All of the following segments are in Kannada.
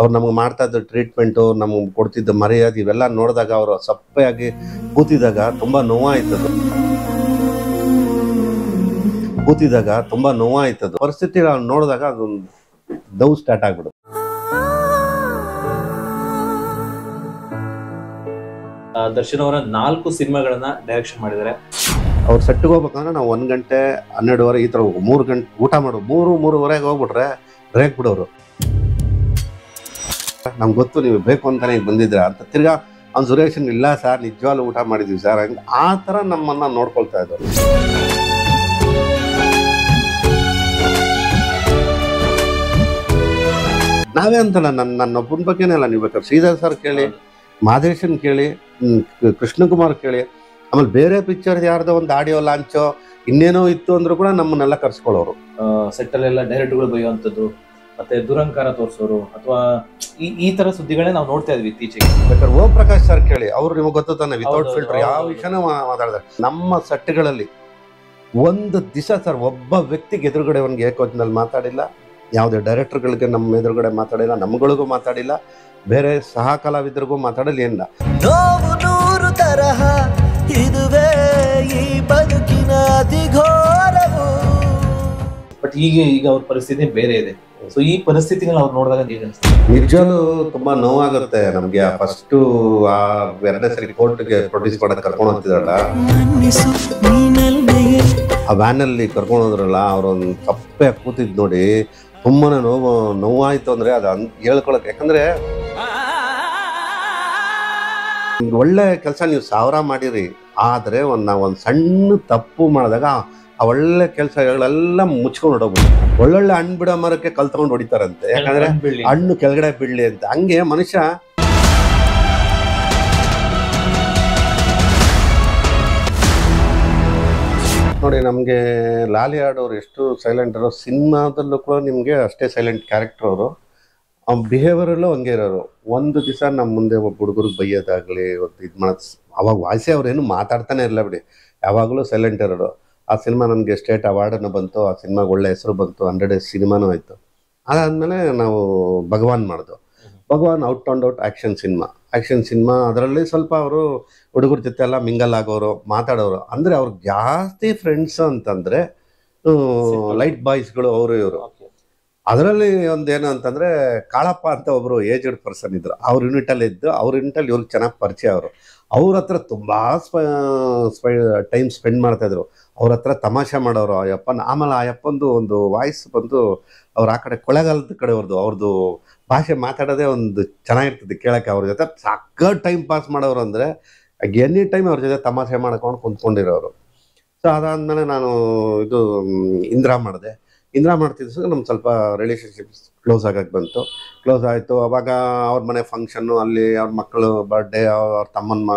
ಅವ್ರು ನಮ್ಗೆ ಮಾಡ್ತಾ ಇದ್ದ ಟ್ರೀಟ್ಮೆಂಟು ನಮ್ಗೆ ಕೊಡ್ತಿದ್ದ ಮರ್ಯಾದೆ ಇವೆಲ್ಲ ನೋಡಿದಾಗ ಅವರು ಸಪ್ಪೆಯಾಗಿ ಕೂತಿದಾಗ ತುಂಬ ನೋವಾಯ್ತದ ಕೂತಿದಾಗ ತುಂಬ ನೋವಾಯ್ತದ ಪರಿಸ್ಥಿತಿ ನೋಡಿದಾಗ ಅದೊಂದು ಡೌ ಸ್ಟಾರ್ಟ್ ಆಗ್ಬಿಡುತ್ತೆ ದರ್ಶನ್ ಅವರ ನಾಲ್ಕು ಸಿನಿಮಾಗಳನ್ನ ಡೈರೆಕ್ಷನ್ ಮಾಡಿದ್ದಾರೆ ಅವ್ರು ಸೆಟ್ಟಿಗೆ ಹೋಗ್ಬೇಕಂದ್ರೆ ನಾವು ಒಂದ್ ಗಂಟೆ ಹನ್ನೆರಡುವರೆ ಈ ತರ ಮೂರು ಗಂಟೆ ಊಟ ಮಾಡು ಮೂರು ಮೂರುವರೆಗೆ ಹೋಗ್ಬಿಟ್ರೆ ಬ್ರೇಕ್ ಬಿಡೋರು ನಮ್ಗೆ ಗೊತ್ತು ನೀವು ಬೇಕು ಅಂತಲೇ ಈಗ ಬಂದಿದ್ದೀರಾ ಅಂತ ತಿರ್ಗಾ ಅವ್ನು ಸುರೇಶನ್ ಇಲ್ಲ ಸರ್ ನಿಜವಾಗ್ಲೂ ಊಟ ಮಾಡಿದ್ದೀವಿ ಸರ್ ಹಂಗೆ ಆ ಥರ ನಮ್ಮನ್ನು ನೋಡ್ಕೊಳ್ತಾ ಇದ್ದರು ನಾವೇ ಅಂತಲ್ಲ ನನ್ನ ನನ್ನೊಬ್ಬನ ಬಗ್ಗೆನೇ ಅಲ್ಲ ನೀವು ಬೇಕಾದ್ರೆ ಶ್ರೀಧರ್ ಸರ್ ಕೇಳಿ ಮಾದೇಶನ್ ಕೇಳಿ ಕೃಷ್ಣಕುಮಾರ್ ಕೇಳಿ ಆಮೇಲೆ ಬೇರೆ ಪಿಕ್ಚರ್ ಯಾರ್ದೋ ಒಂದು ಆಡಿಯೋ ಲಾಂಚೋ ಇನ್ನೇನೋ ಇತ್ತು ಅಂದ್ರೂ ಕೂಡ ನಮ್ಮನ್ನೆಲ್ಲ ಕರ್ಸ್ಕೊಳ್ಳೋರು ಸೆಟ್ಟಲ್ಲೆಲ್ಲ ಡೈರೆಕ್ಟ್ಗಳು ಬೈಯುವಂಥದ್ದು ಮತ್ತೆ ದುರಂಕಾರ ತೋರಿಸೋರು ಅಥವಾ ಈ ಈ ತರ ಸುದ್ದಿಗಳೇ ನಾವು ನೋಡ್ತಾ ಇದ್ವಿ ಇತ್ತೀಚೆಗೆ ಓಂ ಪ್ರಕಾಶ್ ಸರ್ ಕೇಳಿ ಅವ್ರು ನಿಮಗೆ ಗೊತ್ತದನ್ನ ವಿತೌಟ್ ಫಿಲ್ಟರ್ ಯಾವ ವಿಷಯನೂ ಮಾತಾಡಿದ್ರೆ ನಮ್ಮ ಸೆಟ್ಗಳಲ್ಲಿ ಒಂದು ದಿಸ ಸರ್ ಒಬ್ಬ ವ್ಯಕ್ತಿಗೆ ಎದುರುಗಡೆ ಅವ್ನಿಗೆ ಏಕೋಚಿನಲ್ಲಿ ಮಾತಾಡಿಲ್ಲ ಯಾವುದೇ ಡೈರೆಕ್ಟರ್ಗಳಿಗೆ ನಮ್ಮ ಎದುರುಗಡೆ ಮಾತಾಡಿಲ್ಲ ನಮ್ಗಳಿಗೂ ಮಾತಾಡಿಲ್ಲ ಬೇರೆ ಸಹ ಕಲಾವಿದರಿಗೂ ಮಾತಾಡಲಿ ಏನಿಲ್ಲ ನೋವು ನೂರು ತರಹ ಇದುವೇ ಈ ಬದುಕಿನ ಘೋರವು ಬಟ್ ಈಗ ಈಗ ಅವ್ರ ಪರಿಸ್ಥಿತಿ ಬೇರೆ ಇದೆ ಸೊ ಈ ಪರಿಸ್ಥಿತಿಗಳು ಅವ್ರು ನೋಡಿದಾಗ ನೀವು ನಿಜವಾಗ್ಲೂ ತುಂಬಾ ನೋವಾಗುತ್ತೆ ನಮ್ಗೆ ಫಸ್ಟ್ ಆ ಎರಡನೇ ಸರಿ ಕೋರ್ಟ್ಗೆ ಪ್ರೊಡ್ಯೂಸ್ ಮಾಡಕ್ ಕರ್ಕೊಂಡು ಹೋಗ್ತಿದ್ರಲ್ಲ ಆ ವ್ಯಾನ್ ಅಲ್ಲಿ ಕರ್ಕೊಂಡು ಹೋದ್ರಲ್ಲ ಅವ್ರೊಂದು ತಪ್ಪೆ ಕೂತಿದ್ ನೋಡಿ ತುಂಬಾ ನೋವು ನೋವಾಯ್ತು ಅಂದ್ರೆ ಅದು ಹೇಳ್ಕೊಳಕ್ ಯಾಕಂದ್ರೆ ಒಳ್ಳೆ ಕೆಲಸ ನೀವು ಸಾವಿರ ಮಾಡಿರಿ ಆದ್ರೆ ಒಂದು ನಾವು ಒಂದು ಸಣ್ಣ ತಪ್ಪು ಮಾಡಿದಾಗ ಆ ಒಳ್ಳೆ ಕೆಲಸಗಳೆಲ್ಲ ಮುಚ್ಕೊಂಡು ಹೊಡೋಗ್ಬಿಟ್ಟು ಒಳ್ಳೊಳ್ಳೆ ಹಣ್ಣು ಬಿಡ ಮರಕ್ಕೆ ಕಲ್ತ್ಕೊಂಡು ಹೊಡಿತಾರಂತೆ ಯಾಕಂದ್ರೆ ಹಣ್ಣು ಕೆಳಗಡೆ ಬೀಳಲಿ ಅಂತ ಹಂಗೆ ಮನುಷ್ಯ ನೋಡಿ ನಮಗೆ ಲಾಲಿ ಆಡೋರು ಎಷ್ಟು ಸೈಲೆಂಟ್ ಇರೋ ಸಿನಿಮಾದಲ್ಲೂ ಕೂಡ ನಿಮಗೆ ಅಷ್ಟೇ ಸೈಲೆಂಟ್ ಕ್ಯಾರೆಕ್ಟರ್ ಅವರು ಅವ್ನ ಬಿಹೇವಿಯರಲ್ಲೂ ಹಂಗೆ ಇರೋರು ಒಂದು ದಿವಸ ನಮ್ಮ ಮುಂದೆ ಒಬ್ಬ ಹುಡುಗರಿಗೆ ಬೈಯೋದಾಗಲಿ ಇದು ಮಾಡೋದು ಅವಾಗ ವಾಯ್ಸೆ ಏನು ಮಾತಾಡ್ತಾನೆ ಇರಲ್ಲ ಬಿಡಿ ಯಾವಾಗಲೂ ಸೈಲೆಂಟ್ ಇರೋರು ಆ ಸಿನಿಮಾ ನನಗೆ ಸ್ಟೇಟ್ ಅವಾರ್ಡನ್ನು ಬಂತು ಆ ಸಿನಿಮಾಗೆ ಒಳ್ಳೆ ಹೆಸರು ಬಂತು ಹಂಡ್ರೆಡ್ ಸಿನಿಮಾನೂ ಆಯಿತು ಅದಾದಮೇಲೆ ನಾವು ಭಗವಾನ್ ಮಾಡಿದ್ವು Bhagwan out and out action cinema action cinema ಅದರಲ್ಲಿ ಸ್ವಲ್ಪ ಅವರು ಹುಡುಗರ ಜೊತೆ ಎಲ್ಲ ಮಿಂಗಲ್ ಆಗೋರು ಮಾತಾಡೋರು ಅಂದರೆ ಅವ್ರು ಜಾಸ್ತಿ ಫ್ರೆಂಡ್ಸು ಅಂತಂದರೆ ಲೈಟ್ ಬಾಯ್ಸ್ಗಳು ಅವರು ಇವರು ಅದರಲ್ಲಿ ಏನು ಅಂತಂದರೆ ಕಾಳಪ್ಪ ಅಂತ ಒಬ್ಬರು ಏಜ್ಡ್ ಪರ್ಸನ್ ಇದ್ದರು ಅವ್ರ ಯೂನಿಟಲ್ಲಿ ಇದ್ದು ಅವ್ರ ಯೂನಿಟಲ್ಲಿ ಇವ್ರಿಗೆ ಚೆನ್ನಾಗಿ ಪರಿಚಯ ಅವರು ಅವ್ರ ಹತ್ರ ತುಂಬ ಸ್ಪ ಸ್ಪೆ ಟೈಮ್ ಸ್ಪೆಂಡ್ ಮಾಡ್ತಾಯಿದ್ರು ಅವ್ರ ಹತ್ರ ತಮಾಷೆ ಮಾಡೋರು ಆ ಆಮೇಲೆ ಆ ಒಂದು ವಾಯ್ಸ್ ಬಂದು ಅವ್ರು ಆ ಕಡೆ ಕೊಳೆಗಾಲದ ಕಡೆ ಅವ್ರದ್ದು ಅವ್ರದ್ದು ಭಾಷೆ ಮಾತಾಡೋದೇ ಒಂದು ಚೆನ್ನಾಗಿರ್ತದೆ ಕೇಳೋಕ್ಕೆ ಅವ್ರ ಜೊತೆ ಸಾಕ ಟೈಮ್ ಪಾಸ್ ಮಾಡೋರು ಅಂದರೆ ಎನಿ ಟೈಮ್ ಅವ್ರ ಜೊತೆ ತಮಾಷೆ ಮಾಡ್ಕೊಂಡು ಕುಂತ್ಕೊಂಡಿರೋರು ಸೊ ಅದಾದಮೇಲೆ ನಾನು ಇದು ಇಂದ್ರ ಮಾಡಿದೆ ಇಂದಿರಾ ಮಾಡ್ತಿದ್ದ ಸರ್ ನಮ್ಗೆ ಸ್ವಲ್ಪ ರಿಲೇಷನ್ಶಿಪ್ ಕ್ಲೋಸ್ ಆಗಕ್ಕೆ ಬಂತು ಕ್ಲೋಸ್ ಆಯಿತು ಅವಾಗ ಅವ್ರ ಮನೆ ಫಂಕ್ಷನ್ನು ಅಲ್ಲಿ ಅವ್ರ ಮಕ್ಕಳು ಬರ್ಡೇ ಅವ್ರ ತಮ್ಮನ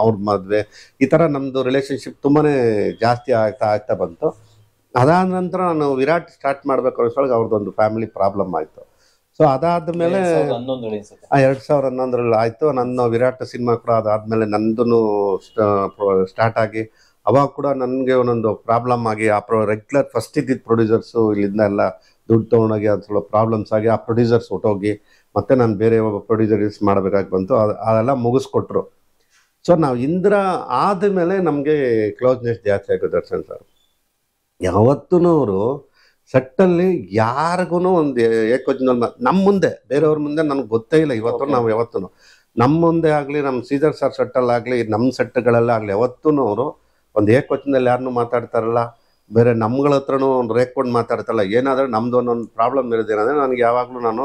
ಅವ್ರ ಮದುವೆ ಈ ಥರ ನಮ್ಮದು ರಿಲೇಷನ್ಶಿಪ್ ತುಂಬಾ ಜಾಸ್ತಿ ಆಗ್ತಾ ಆಗ್ತಾ ಬಂತು ಅದಾದ ನಂತರ ನಾನು ವಿರಾಟ್ ಸ್ಟಾರ್ಟ್ ಮಾಡಬೇಕು ಅನ್ನೋದ್ರೊಳಗೆ ಅವ್ರದ್ದೊಂದು ಫ್ಯಾಮಿಲಿ ಪ್ರಾಬ್ಲಮ್ ಆಯಿತು ಸೊ ಅದಾದ ಮೇಲೆ ಎರಡು ಸಾವಿರ ಹನ್ನೊಂದರಲ್ಲಿ ಆಯಿತು ನನ್ನ ವಿರಾಟ್ ಸಿನಿಮಾ ಕೂಡ ಅದಾದಮೇಲೆ ನಂದು ಸ್ಟಾರ್ಟ್ ಆಗಿ ಅವಾಗ ಕೂಡ ನನಗೆ ಒಂದೊಂದು ಪ್ರಾಬ್ಲಮ್ ಆಗಿ ಆ ಪ್ರೊ ರೆಗ್ಯುಲರ್ ಫಸ್ಟ್ ಇದ್ದಿದ್ದು ಪ್ರೊಡ್ಯೂಸರ್ಸು ಇಲ್ಲಿಂದ ಎಲ್ಲ ದುಡ್ಡು ತೊಗೊಂಡೋಗಿ ಅದು ಸ್ವಲ್ಪ ಪ್ರಾಬ್ಲಮ್ಸ್ ಆಗಿ ಆ ಪ್ರೊಡ್ಯೂಸರ್ಸ್ ಹೊಟ್ಟೋಗಿ ಮತ್ತೆ ನಾನು ಬೇರೆ ಒಬ್ಬ ಪ್ರೊಡ್ಯೂಸರ್ಸ್ ಮಾಡಬೇಕಾಗಿ ಬಂತು ಅದೆಲ್ಲ ಮುಗಿಸ್ಕೊಟ್ರು ಸೊ ನಾವು ಇಂದ್ರ ಆದ ಮೇಲೆ ನಮಗೆ ಕ್ಲೋಸ್ನೆಸ್ ಜಾಸ್ತಿ ಆಯಿತು ದರ್ಶನ್ ಸರ್ ಯಾವತ್ತೂ ಅವರು ಸೆಟ್ಟಲ್ಲಿ ಯಾರಿಗೂ ಒಂದು ಏಕೋಜನ ನಮ್ಮ ಮುಂದೆ ಬೇರೆಯವ್ರ ಮುಂದೆ ನನಗೆ ಗೊತ್ತೇ ಇಲ್ಲ ಇವತ್ತು ನಾವು ಯಾವತ್ತೂ ನಮ್ಮ ಮುಂದೆ ಆಗಲಿ ನಮ್ಮ ಸೀಜರ್ ಸರ್ ಸೆಟ್ಟಲ್ಲಾಗಲಿ ನಮ್ಮ ಸೆಟ್ಗಳಲ್ಲೇ ಆಗಲಿ ಯಾವತ್ತೂ ಅವರು ಒಂದು ಏಕೋಚಿನಲ್ಲಿ ಯಾರನ್ನೂ ಮಾತಾಡ್ತಾರಲ್ಲ ಬೇರೆ ನಮ್ಗಳ ಹತ್ರನೂ ಒಂದು ರೇಕೊಂಡು ಮಾತಾಡ್ತಾರಲ್ಲ ಏನಾದರೂ ನಮ್ಮದು ಒಂದೊಂದು ಪ್ರಾಬ್ಲಮ್ ಇರೋದೇನಂದರೆ ನನಗೆ ಯಾವಾಗಲೂ ನಾನು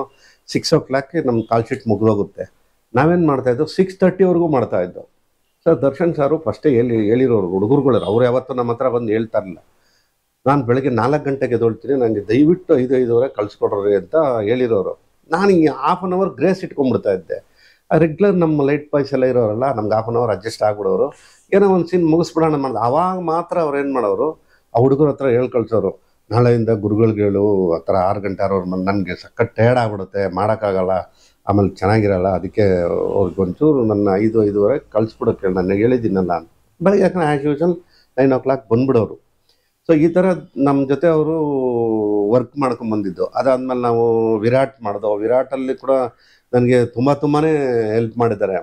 ಸಿಕ್ಸ್ ಓ ಕ್ಲಾಕ್ಗೆ ನಮ್ಮ ಕಾಲ್ ಶೀಟ್ ಮುಗಿದೋಗುತ್ತೆ ನಾವೇನು ಮಾಡ್ತಾಯಿದ್ದು ಸಿಕ್ಸ್ ತರ್ಟಿವರೆಗೂ ಮಾಡ್ತಾಯಿದ್ದು ಸರ್ ದರ್ಶನ್ ಸಾರು ಫಸ್ಟೇ ಹೇಳಿ ಹೇಳಿರೋರು ಹುಡುಗರುಗಳು ಅವ್ರು ಯಾವತ್ತೂ ನಮ್ಮ ಹತ್ರ ಬಂದು ಹೇಳ್ತಾ ಇರಲಿಲ್ಲ ನಾನು ಬೆಳಗ್ಗೆ ನಾಲ್ಕು ಗಂಟೆಗೆ ಎದೊಳ್ತೀನಿ ನನಗೆ ದಯವಿಟ್ಟು ಐದು ಐದುವರೆ ಕಳಿಸ್ಕೊಡ್ರಿ ಅಂತ ಹೇಳಿರೋರು ನಾನು ಈ ಹಾಫ್ ಆನ್ ಅವರ್ ಗ್ರೇಸ್ ಇಟ್ಕೊಂಡ್ಬಿಡ್ತಾ ಇದ್ದೆ ರೆಗ್ಯುಲರ್ ನಮ್ಮ ಲೈಟ್ ಪಾಯ್ಸ್ ಎಲ್ಲ ಇರೋರಲ್ಲ ನಮ್ಗೆ ಹಾಫ್ ಆನ್ ಅವರ್ ಅಡ್ಜಸ್ಟ್ ಆಗ್ಬಿಡೋರು ಏನೋ ಒಂದು ಸೀನ್ ಮುಗಿಸ್ಬಿಡೋಣ ಮಾಡಿದೆ ಅವಾಗ ಮಾತ್ರ ಅವ್ರು ಏನು ಮಾಡೋರು ಆ ಹುಡುಗರ ಹತ್ರ ಹೇಳ್ಕಳ್ಸೋರು ನಾಳೆಯಿಂದ ಗುರುಗಳಿಗೆ ಹೇಳು ಆ ಥರ ಆರು ಗಂಟೆ ಅವ್ರು ನನಗೆ ಸಖತ್ ಟಯರ್ಡ್ ಆಗ್ಬಿಡುತ್ತೆ ಮಾಡೋಕ್ಕಾಗಲ್ಲ ಆಮೇಲೆ ಚೆನ್ನಾಗಿರಲ್ಲ ಅದಕ್ಕೆ ಒಂಚೂರು ನನ್ನ ಐದು ಐದುವರೆ ಕಳಿಸ್ಬಿಡೋಕ್ಕೆ ನನಗೆ ಹೇಳಿದ್ದೀನಲ್ಲ ಬೆಳಗ್ಗೆ ಯಾಕಂದ್ರೆ as usual nine o'clock ಬಂದ್ಬಿಡೋರು ಸೊ ಈ ಥರ ನಮ್ಮ ಜೊತೆ ಅವರು ವರ್ಕ್ ಮಾಡ್ಕೊಂಬಂದಿದ್ದು ಅದಾದಮೇಲೆ ನಾವು ವಿರಾಟ್ ಮಾಡಿದೋ ವಿರಾಟಲ್ಲಿ ಕೂಡ ನನಗೆ ತುಂಬ ತುಂಬಾ ಹೆಲ್ಪ್ ಮಾಡಿದ್ದಾರೆ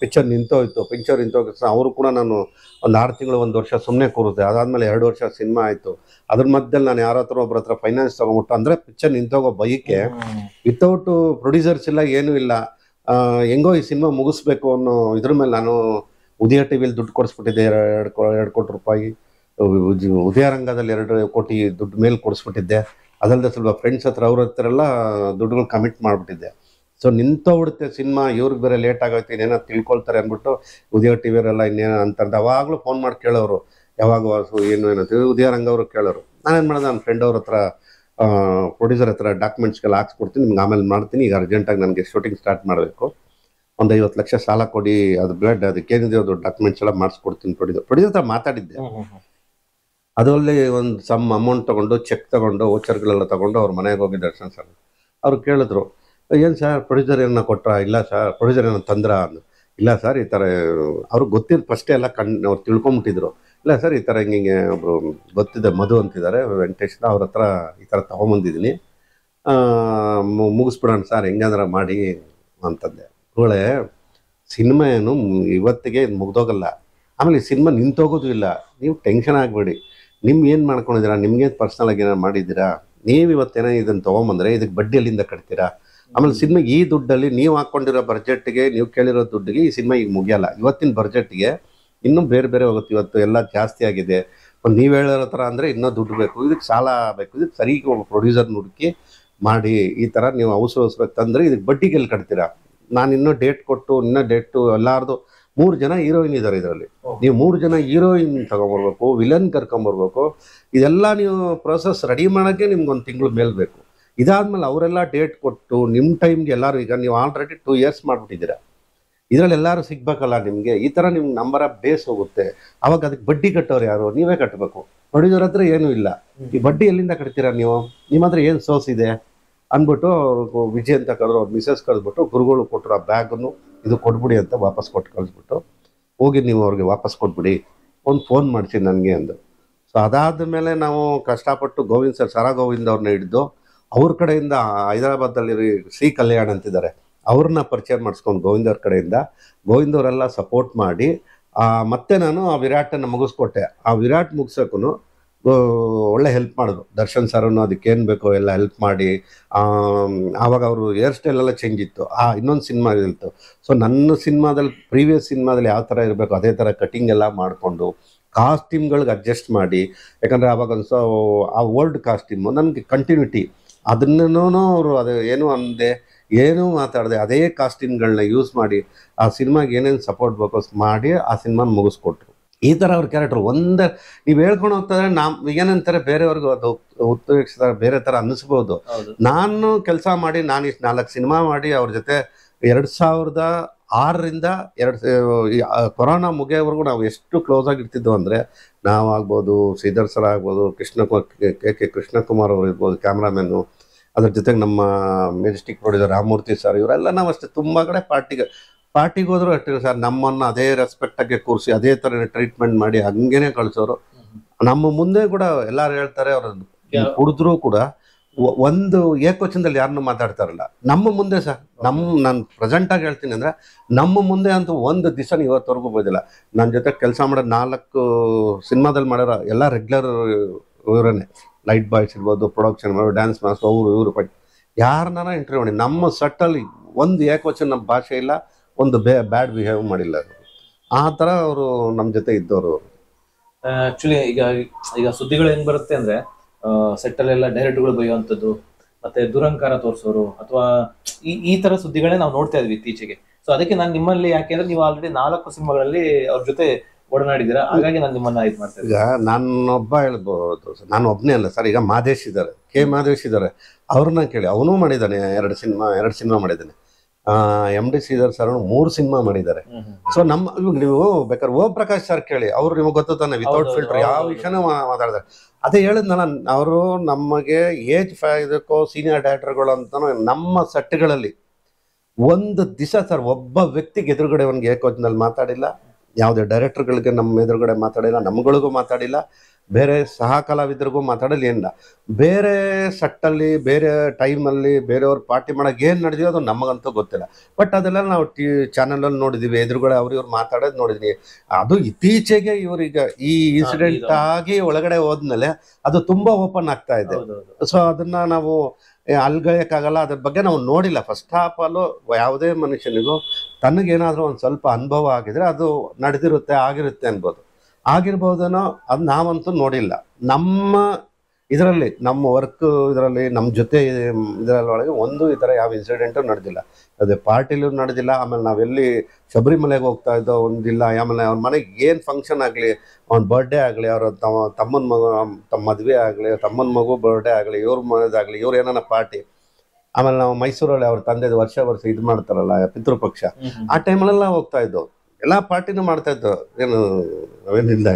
ಪಿಕ್ಚರ್ ನಿಂತೋಯ್ತು ಪಿಕ್ಚರ್ ನಿಂತೋಗಿತ್ತು ಅವರು ಕೂಡ ನಾನು ಒಂದು ಆರು ತಿಂಗಳು ಒಂದು ವರ್ಷ ಸುಮ್ಮನೆ ಕೂರುತ್ತೆ ಅದಾದಮೇಲೆ ಎರಡು ವರ್ಷ ಸಿನಿಮಾ ಆಯಿತು ಅದ್ರ ಮಧ್ಯದಲ್ಲಿ ನಾನು ಯಾರ ಹತ್ರ ಒಬ್ಬರ ಹತ್ರ ಫೈನಾನ್ಸ್ ತೊಗೊಂಬಿಟ್ಟು ಅಂದರೆ ಪಿಕ್ಚರ್ ನಿಂತೋಗೋ ಬೈಕೆ ವಿತೌಟು ಪ್ರೊಡ್ಯೂಸರ್ಸ್ ಇಲ್ಲ ಏನೂ ಇಲ್ಲ ಹೆಂಗೋ ಈ ಸಿನಿಮಾ ಮುಗಿಸ್ಬೇಕು ಅನ್ನೋ ಇದ್ರ ಮೇಲೆ ನಾನು ಉದಯ ಟಿ ದುಡ್ಡು ಕೊಡಿಸ್ಬಿಟ್ಟಿದ್ದೆ ಎರಡು ಎರಡು ಕೋಟಿ ರೂಪಾಯಿ ಉದಯ ರಂಗದಲ್ಲಿ ಎರಡು ಕೋಟಿ ದುಡ್ಡು ಮೇಲೆ ಕೊಡಿಸ್ಬಿಟ್ಟಿದ್ದೆ ಅದಲ್ಲದೆ ಸ್ವಲ್ಪ ಫ್ರೆಂಡ್ಸ್ ಹತ್ರ ಅವ್ರ ಹತ್ರ ಎಲ್ಲ ದುಡ್ಡುಗಳು ಕಮಿಟ್ ಮಾಡಿಬಿಟ್ಟಿದ್ದೆ ಸೊ ನಿಂತೋಗ್ಬಿಡುತ್ತೆ ಸಿನಿಮಾ ಇವ್ರಿಗೆ ಬೇರೆ ಲೇಟ್ ಆಗೋಯ್ತು ಇನ್ನೇನೋ ತಿಳ್ಕೊಳ್ತಾರೆ ಅಂದ್ಬಿಟ್ಟು ಉದಯ ಟಿ ವಿರೆಲ್ಲ ಇನ್ನೇನೋ ಅಂತಂದು ಅವಾಗಲೂ ಫೋನ್ ಮಾಡಿ ಕೇಳೋರು ಯಾವಾಗ ಏನು ಏನಂತ ಉದಯ ರಂಗವರು ಕೇಳೋರು ನಾನೇನು ಮಾಡಿದೆ ನನ್ನ ಫ್ರೆಂಡ್ ಅವ್ರ ಹತ್ರ ಪ್ರೊಡ್ಯೂಸರ್ ಹತ್ರ ಡಾಕ್ಯುಮೆಂಟ್ಸ್ಗೆಲ್ಲ ಹಾಕ್ಸ್ಕೊಡ್ತೀನಿ ನಿಮ್ಗೆ ಆಮೇಲೆ ಮಾಡ್ತೀನಿ ಈಗ ಅರ್ಜೆಂಟಾಗಿ ನನಗೆ ಶೂಟಿಂಗ್ ಸ್ಟಾರ್ಟ್ ಮಾಡಬೇಕು ಒಂದು ಐವತ್ತು ಲಕ್ಷ ಸಾಲ ಕೊಡಿ ಅದು ಬ್ಲಡ್ ಅದಕ್ಕೇನಿದೆ ಅದು ಡಾಕ್ಯುಮೆಂಟ್ಸ್ ಎಲ್ಲ ಮಾಡಿಸ್ಕೊಡ್ತೀನಿ ಪ್ರೊಡ್ಯೂಸರ್ ಪ್ರೊಡ್ಯೂಸರ್ ಹತ್ರ ಮಾತಾಡಿದ್ದೆ ಅದರಲ್ಲಿ ಒಂದು ಸಮ್ ಅಮೌಂಟ್ ತೊಗೊಂಡು ಚೆಕ್ ತೊಗೊಂಡು ಓಚರ್ಗಳೆಲ್ಲ ತೊಗೊಂಡು ಅವ್ರ ಮನೆಗೆ ಹೋಗಿ ದರ್ಶನ್ ಸರ್ ಅವ್ರು ಕೇಳಿದ್ರು ಏನು ಸರ್ ಪ್ರೊಡ್ಯೂಸರ್ ಏನೋ ಕೊಟ್ರ ಇಲ್ಲ ಸರ್ ಪ್ರೊಡ್ಯೂಸರ್ ಏನೋ ತಂದ್ರ ಅಂದ್ರೆ ಇಲ್ಲ ಸರ್ ಈ ಥರ ಅವ್ರಿಗೆ ಗೊತ್ತಿದ್ದು ಫಸ್ಟೇ ಎಲ್ಲ ಕಣ್ ಅವ್ರು ತಿಳ್ಕೊಂಬಿಟ್ಟಿದ್ರು ಇಲ್ಲ ಸರ್ ಈ ಥರ ಹಿಂಗೆ ಹಿಂಗೆ ಒಬ್ಬರು ಗೊತ್ತಿದೆ ಮಧು ಅಂತಿದ್ದಾರೆ ವೆಂಕಟೇಶ್ವರ ಅವ್ರ ಹತ್ರ ಈ ಥರ ತೊಗೊಂಬಂದಿದ್ದೀನಿ ಮುಗಿಸ್ಬಿಡೋಣ ಸರ್ ಹೆಂಗಂದ್ರೆ ಮಾಡಿ ಅಂತಂದೆ ಒಳ್ಳೆ ಸಿನಿಮಾ ಏನು ಇವತ್ತಿಗೆ ಮುಗ್ದೋಗಲ್ಲ ಆಮೇಲೆ ಈ ಸಿನಿಮಾ ನಿಂತೋಗೋದು ಇಲ್ಲ ನೀವು ಟೆನ್ಷನ್ ಆಗಬೇಡಿ ನಿಮ್ಗೆ ಏನು ಮಾಡ್ಕೊಂಡಿದ್ದೀರಾ ನಿಮಗೇನು ಪರ್ಸ್ನಲ್ ಆಗಿ ಏನಾರು ಮಾಡಿದ್ದೀರಾ ನೀವು ಇವತ್ತೇನೋ ಇದನ್ನು ತೊಗೊಂಬಂದರೆ ಇದಕ್ಕೆ ಬಡ್ಡಿ ಅಲ್ಲಿಂದ ಕಟ್ತೀರಾ ಆಮೇಲೆ ಸಿನಿಮಾ ಈ ದುಡ್ಡಲ್ಲಿ ನೀವು ಹಾಕೊಂಡಿರೋ ಬಜೆಟ್ಗೆ ನೀವು ಕೇಳಿರೋ ದುಡ್ಡಿಗೆ ಈ ಸಿನಿಮಾ ಈಗ ಮುಗಿಯಲ್ಲ ಇವತ್ತಿನ ಬಜೆಟ್ಗೆ ಇನ್ನೂ ಬೇರೆ ಬೇರೆ ಹೋಗುತ್ತೆ ಇವತ್ತು ಎಲ್ಲ ಜಾಸ್ತಿ ಆಗಿದೆ ಒಂದು ನೀವು ಹೇಳಿರೋ ಥರ ಅಂದರೆ ಇನ್ನೂ ದುಡ್ಡು ಬೇಕು ಇದಕ್ಕೆ ಸಾಲ ಬೇಕು ಇದಕ್ಕೆ ಸರಿ ಪ್ರೊಡ್ಯೂಸರ್ ಹುಡುಕಿ ಮಾಡಿ ಈ ಥರ ನೀವು ಅವಸರ ಅವಸರಕ್ಕೆ ತಂದರೆ ಇದಕ್ಕೆ ಬಡ್ಡಿಗೆಲ್ಲಿ ಕಟ್ತೀರಾ ನಾನು ಇನ್ನೂ ಡೇಟ್ ಕೊಟ್ಟು ಇನ್ನೂ ಡೇಟು ಎಲ್ಲಾರ್ದು ಮೂರು ಜನ ಹೀರೋಯಿನ್ ಇದ್ದಾರೆ ಇದರಲ್ಲಿ ನೀವು ಮೂರು ಜನ ಹೀರೋಯಿನ್ ತಗೊಂಬರ್ಬೇಕು ವಿಲನ್ ಕರ್ಕೊಂಬರ್ಬೇಕು ಇದೆಲ್ಲ ನೀವು ಪ್ರೊಸೆಸ್ ರೆಡಿ ಮಾಡೋಕ್ಕೆ ನಿಮ್ಗೊಂದು ತಿಂಗಳು ಮೇಲ್ಬೇಕು ಇದಾದ್ಮೇಲೆ ಅವರೆಲ್ಲ ಡೇಟ್ ಕೊಟ್ಟು ನಿಮ್ಮ ಟೈಮ್ಗೆ ಎಲ್ಲರೂ ಈಗ ನೀವು ಆಲ್ರೆಡಿ ಟೂ ಇಯರ್ಸ್ ಮಾಡಿಬಿಟ್ಟಿದ್ದೀರಾ ಇದರಲ್ಲಿ ಎಲ್ಲರೂ ಸಿಗ್ಬೇಕಲ್ಲ ನಿಮಗೆ ಈ ಥರ ನಿಮ್ಗೆ ನಂಬರ ಬೇಸ್ ಹೋಗುತ್ತೆ ಅವಾಗ ಅದಕ್ಕೆ ಬಡ್ಡಿ ಕಟ್ಟೋರು ಯಾರು ನೀವೇ ಕಟ್ಟಬೇಕು ಪ್ರೊಡ್ಯೂಸರ್ ಹತ್ರ ಏನೂ ಇಲ್ಲ ಈ ಬಡ್ಡಿ ಎಲ್ಲಿಂದ ಕಟ್ತೀರಾ ನೀವು ನಿಮ್ಮ ಹತ್ರ ಏನು ಸೋರ್ಸ್ ಇದೆ ಅಂದ್ಬಿಟ್ಟು ವಿಜಯ್ ಅಂತ ಕರೆದ್ರು ಅವ್ರ ಮಿಸಸ್ ಕಳಿಸ್ಬಿಟ್ಟು ಗುರುಗಳು ಕೊಟ್ಟರು ಆ ಬ್ಯಾಗನ್ನು ಇದು ಕೊಟ್ಬಿಡಿ ಅಂತ ವಾಪಸ್ ಕೊಟ್ಟು ಕಳಿಸ್ಬಿಟ್ಟು ಹೋಗಿ ನೀವು ಅವ್ರಿಗೆ ವಾಪಸ್ ಕೊಟ್ಬಿಡಿ ಒಂದು ಫೋನ್ ಮಾಡಿಸಿ ನನಗೆ ಅಂದು ಸೊ ಅದಾದ ಮೇಲೆ ನಾವು ಕಷ್ಟಪಟ್ಟು ಗೋವಿಂದ್ ಸರ್ ಸರಾ ಗೋವಿಂದ್ ಅವ್ರನ್ನ ಹಿಡಿದು ಅವ್ರ ಕಡೆಯಿಂದ ಹೈದರಾಬಾದಲ್ಲಿ ಶ್ರೀ ಕಲ್ಯಾಣ್ ಅಂತಿದ್ದಾರೆ ಅವ್ರನ್ನ ಪರಿಚಯ ಮಾಡಿಸ್ಕೊಂಡು ಗೋವಿಂದ ಅವ್ರ ಕಡೆಯಿಂದ ಗೋವಿಂದ ಅವರೆಲ್ಲ ಸಪೋರ್ಟ್ ಮಾಡಿ ಮತ್ತೆ ನಾನು ಆ ವಿರಾಟನ್ನು ಮುಗಿಸ್ಕೊಟ್ಟೆ ಆ ವಿರಾಟ್ ಮುಗಿಸೋಕ್ಕೂ ಒಳ್ಳೆ ಹೆಲ್ಪ್ ಮಾಡೋದು ದರ್ಶನ್ ಸರನ್ನು ಅದಕ್ಕೇನು ಬೇಕೋ ಎಲ್ಲ ಹೆಲ್ಪ್ ಮಾಡಿ ಆವಾಗ ಅವರು ಹೇರ್ ಸ್ಟೈಲೆಲ್ಲ ಚೇಂಜ್ ಇತ್ತು ಆ ಇನ್ನೊಂದು ಸಿನಿಮಾ ಇತ್ತು ಸೊ ನನ್ನ ಸಿನಿಮಾದಲ್ಲಿ ಪ್ರೀವಿಯಸ್ ಸಿನಿಮಾದಲ್ಲಿ ಯಾವ ಥರ ಇರಬೇಕು ಅದೇ ಥರ ಕಟಿಂಗ್ ಎಲ್ಲ ಮಾಡಿಕೊಂಡು ಕಾಸ್ಟ್ಯೂಮ್ಗಳಿಗೆ ಅಡ್ಜಸ್ಟ್ ಮಾಡಿ ಯಾಕಂದರೆ ಆವಾಗ ಒಂದು ಆ ಓಲ್ಡ್ ಕಾಸ್ಟ್ಯೂಮು ನನಗೆ ಕಂಟಿನ್ಯೂಟಿ ಅದನ್ನೂ ಅವರು ಅದು ಏನೂ ಅಂದೆ ಏನೂ ಮಾತಾಡದೆ ಅದೇ ಕಾಸ್ಟ್ಯೂಮ್ಗಳನ್ನ ಯೂಸ್ ಮಾಡಿ ಆ ಸಿನಿಮಾಗೆ ಏನೇನು ಸಪೋರ್ಟ್ ಬೇಕೋ ಮಾಡಿ ಆ ಸಿನಿಮಾನ ಮುಗಿಸ್ಕೊಟ್ರು ಈ ಥರ ಅವ್ರ ಕ್ಯಾರೆಕ್ಟರ್ ಒಂದೇ ನೀವು ಹೇಳ್ಕೊಂಡು ಹೋಗ್ತಾರೆ ನಾವು ಏನಂತಾರೆ ಬೇರೆಯವ್ರಿಗೂ ಅದು ಉತ್ತೇಜಿಸ್ತಾರೆ ಬೇರೆ ಥರ ಅನ್ನಿಸ್ಬೋದು ನಾನು ಕೆಲಸ ಮಾಡಿ ನಾನು ಇಷ್ಟು ನಾಲ್ಕು ಸಿನಿಮಾ ಮಾಡಿ ಅವ್ರ ಜೊತೆ ಎರಡು ಸಾವಿರದ ಆರರಿಂದ ಎರಡು ಕೊರೋನಾ ಮುಗಿಯೋವರೆಗೂ ನಾವು ಎಷ್ಟು ಕ್ಲೋಸ್ ಆಗಿರ್ತಿದ್ದೆವು ಅಂದರೆ ನಾವಾಗ್ಬೋದು ಶ್ರೀಧರ್ ಸರ್ ಆಗ್ಬೋದು ಕೃಷ್ಣ ಕೆ ಕೆ ಕೃಷ್ಣಕುಮಾರ್ ಅವರು ಇರ್ಬೋದು ಕ್ಯಾಮ್ರಾಮ್ಯಾನು ಅದ್ರ ಜೊತೆಗೆ ನಮ್ಮ ಮೆಜೆಸ್ಟಿಕ್ ಇದೆ ರಾಮಮೂರ್ತಿ ಸರ್ ಇವರೆಲ್ಲ ನಾವು ಅಷ್ಟೇ ತುಂಬ ಕಡೆ ಪಾರ್ಟಿಗೆ ಪಾರ್ಟಿಗೆ ಹೋದ್ರು ಅಷ್ಟೇ ಸರ್ ನಮ್ಮನ್ನು ಅದೇ ಆಗಿ ಕೂರಿಸಿ ಅದೇ ಥರ ಟ್ರೀಟ್ಮೆಂಟ್ ಮಾಡಿ ಹಂಗೇನೆ ಕಳಿಸೋರು ನಮ್ಮ ಮುಂದೆ ಕೂಡ ಎಲ್ಲರೂ ಹೇಳ್ತಾರೆ ಅವ್ರ ಕುಡಿದ್ರು ಕೂಡ ಒಂದು ಏಕವಚನದಲ್ಲಿ ಯಾರನ್ನು ಮಾತಾಡ್ತಾರಲ್ಲ ನಮ್ಮ ಮುಂದೆ ಸರ್ ನಮ್ಮ ನಾನು ಪ್ರೆಸೆಂಟಾಗಿ ಹೇಳ್ತೀನಿ ಅಂದ್ರೆ ನಮ್ಮ ಮುಂದೆ ಅಂತೂ ಒಂದು ದಿವಸ ಇವತ್ತವರೆಗೂ ಬೋದಿಲ್ಲ ನನ್ನ ಜೊತೆ ಕೆಲಸ ಮಾಡೋ ನಾಲ್ಕು ಸಿನಿಮಾದಲ್ಲಿ ಮಾಡೋರ ಎಲ್ಲ ರೆಗ್ಯುಲರ್ ಇವರೇ ಲೈಟ್ ಬಾಯ್ಸ್ ಇರ್ಬೋದು ಪ್ರೊಡಕ್ಷನ್ ಮಾಡೋ ಡ್ಯಾನ್ಸ್ ಮಾಸ್ಟರ್ ಅವರು ಇವರು ಬಟ್ ಯಾರನ್ನ ಇಂಟರ್ವ್ಯೂ ಮಾಡಿ ನಮ್ಮ ಸಟ್ಟಲ್ಲಿ ಒಂದು ಏಕವಚನ ನಮ್ಮ ಭಾಷೆ ಇಲ್ಲ ಒಂದು ಬೇ ಬ್ಯಾಡ್ ಬಿಹೇವ್ ಮಾಡಿಲ್ಲ ಅವರು ಆ ಥರ ಅವರು ನಮ್ಮ ಜೊತೆ ಇದ್ದವರು ಆಕ್ಚುಲಿ ಈಗ ಈಗ ಸುದ್ದಿಗಳು ಏನು ಬರುತ್ತೆ ಅಂದ್ರೆ ಸೆಟ್ಟಲ್ಲೆಲ್ಲ ಡೈರೆಕ್ಟ್ಗಳು ಬೈಯುವಂಥದ್ದು ಮತ್ತೆ ದುರಂಕಾರ ತೋರಿಸೋರು ಅಥವಾ ಈ ಈ ತರ ಸುದ್ದಿಗಳೇ ನಾವು ನೋಡ್ತಾ ಇದ್ವಿ ಇತ್ತೀಚೆಗೆ ಸೊ ಅದಕ್ಕೆ ನಾನು ನಿಮ್ಮಲ್ಲಿ ಯಾಕೆಂದ್ರೆ ನೀವು ಆಲ್ರೆಡಿ ನಾಲ್ಕು ಸಿನಿಮಾಗಳಲ್ಲಿ ಅವ್ರ ಜೊತೆ ಹಾಗಾಗಿ ನಾನು ನಿಮ್ಮನ್ನ ಈಗ ನಾನೊಬ್ಬ ಹೇಳ್ಬೋದು ನಾನು ಒಬ್ಬನೇ ಅಲ್ಲ ಸರ್ ಈಗ ಮಾದೇಶ್ ಇದ್ದಾರೆ ಕೆ ಮಾದೇಶ್ ಇದ್ದಾರೆ ಅವ್ರನ್ನ ಕೇಳಿ ಅವನು ಮಾಡಿದ್ದಾನೆ ಎರಡು ಸಿನಿಮಾ ಎರಡು ಸಿನಿಮಾ ಮಾಡಿದ್ದಾನೆ ಎಮ್ ಡಿ ಸಿ ಸರ್ ಮೂರು ಸಿನಿಮಾ ಮಾಡಿದ್ದಾರೆ ಸೊ ನಮ್ಮ ಇವಾಗ ನೀವು ಬೇಕಾದ್ರೆ ಓಂ ಪ್ರಕಾಶ್ ಸರ್ ಕೇಳಿ ಅವ್ರು ನಿಮಗೆ ಗೊತ್ತು ವಿತೌಟ್ ಫಿಲ್ಟರ್ ಯಾವ ವಿಷಯನೂ ಮಾತಾಡಿದ್ರೆ ಅದೇ ಹೇಳಿದ್ನಲ್ಲ ಅವರು ನಮಗೆ ಏಜ್ ಫ್ಯಾ ಇದಕ್ಕೋ ಸೀನಿಯರ್ ಡೈರೆಕ್ಟರ್ಗಳು ಅಂತಾನೂ ನಮ್ಮ ಸೆಟ್ಗಳಲ್ಲಿ ಒಂದು ದಿವಸ ಸರ್ ಒಬ್ಬ ವ್ಯಕ್ತಿಗೆ ಎದುರುಗಡೆ ಅವನಿಗೆ ಏಕೋಚಿನಲ್ಲಿ ಮಾತಾಡಿಲ್ಲ ಯಾವುದೇ ಡೈರೆಕ್ಟರ್ಗಳಿಗೆ ನಮ್ಮ ಎದುರುಗಡೆ ಮಾತಾಡಿಲ್ಲ ನಮ್ಗಳಿಗೂ ಮಾತಾಡಿಲ್ಲ ಬೇರೆ ಸಹ ಕಲಾವಿದರಿಗೂ ಮಾತಾಡಲಿ ಏನಿಲ್ಲ ಬೇರೆ ಸಟ್ಟಲ್ಲಿ ಬೇರೆ ಟೈಮಲ್ಲಿ ಬೇರೆಯವ್ರು ಪಾರ್ಟಿ ಮಾಡೋಕೆ ಏನು ನಡೆದಿದೆ ಅದು ನಮಗಂತೂ ಗೊತ್ತಿಲ್ಲ ಬಟ್ ಅದೆಲ್ಲ ನಾವು ಟಿ ಚಾನಲಲ್ಲಿ ನೋಡಿದ್ದೀವಿ ಎದುರುಗಡೆ ಅವ್ರು ಇವ್ರು ಮಾತಾಡೋದು ನೋಡಿದ್ವಿ ಅದು ಇತ್ತೀಚೆಗೆ ಇವರೀಗ ಈ ಇನ್ಸಿಡೆಂಟ್ ಆಗಿ ಒಳಗಡೆ ಹೋದ್ಮೇಲೆ ಅದು ತುಂಬ ಓಪನ್ ಆಗ್ತಾ ಇದೆ ಸೊ ಅದನ್ನು ನಾವು ಅಲ್ಗಳ್ಯಕ್ಕಾಗಲ್ಲ ಅದ್ರ ಬಗ್ಗೆ ನಾವು ನೋಡಿಲ್ಲ ಫಸ್ಟ್ ಆಫ್ ಆಲು ಯಾವುದೇ ಮನುಷ್ಯನಿಗೂ ತನಗೇನಾದರೂ ಒಂದು ಸ್ವಲ್ಪ ಅನುಭವ ಆಗಿದ್ರೆ ಅದು ನಡೆದಿರುತ್ತೆ ಆಗಿರುತ್ತೆ ಅನ್ಬೋದು ಆಗಿರ್ಬೋದನೋ ಅದು ನಾವಂತೂ ನೋಡಿಲ್ಲ ನಮ್ಮ ಇದರಲ್ಲಿ ನಮ್ಮ ವರ್ಕ್ ಇದರಲ್ಲಿ ನಮ್ಮ ಜೊತೆ ಇದರೊಳಗೆ ಒಂದು ಈ ಥರ ಯಾವ ಇನ್ಸಿಡೆಂಟು ನಡೆದಿಲ್ಲ ಅದೇ ಪಾರ್ಟಿಲೂ ನಡೆದಿಲ್ಲ ಆಮೇಲೆ ನಾವೆಲ್ಲಿ ಶಬರಿಮಲೆಗೆ ಹೋಗ್ತಾ ಇದ್ದೋ ಒಂದಿಲ್ಲ ಆಮೇಲೆ ಅವ್ರ ಮನೆಗೆ ಏನು ಫಂಕ್ಷನ್ ಆಗಲಿ ಅವ್ನ ಬರ್ಡೇ ಆಗಲಿ ಅವ್ರ ತಮ್ಮ ತಮ್ಮನ ಮಗು ತಮ್ಮ ಮದುವೆ ಆಗಲಿ ತಮ್ಮನ ಮಗು ಬರ್ಡೇ ಆಗಲಿ ಇವ್ರ ಮನೆದಾಗಲಿ ಇವ್ರು ಏನಾರ ಪಾರ್ಟಿ ಆಮೇಲೆ ನಾವು ಮೈಸೂರಲ್ಲಿ ಅವ್ರ ತಂದೆದು ವರ್ಷ ವರ್ಷ ಇದು ಮಾಡ್ತಾರಲ್ಲ ಪಿತೃಪಕ್ಷ ಆ ಟೈಮಲ್ಲೆಲ್ಲ ಹೋಗ್ತಾ ಇದ್ದೋ ಎಲ್ಲ ಪಾರ್ಟಿನೂ ಮಾಡ್ತಾ ಇದ್ದು ಏನು ನಾವೇನಿಲ್ಲ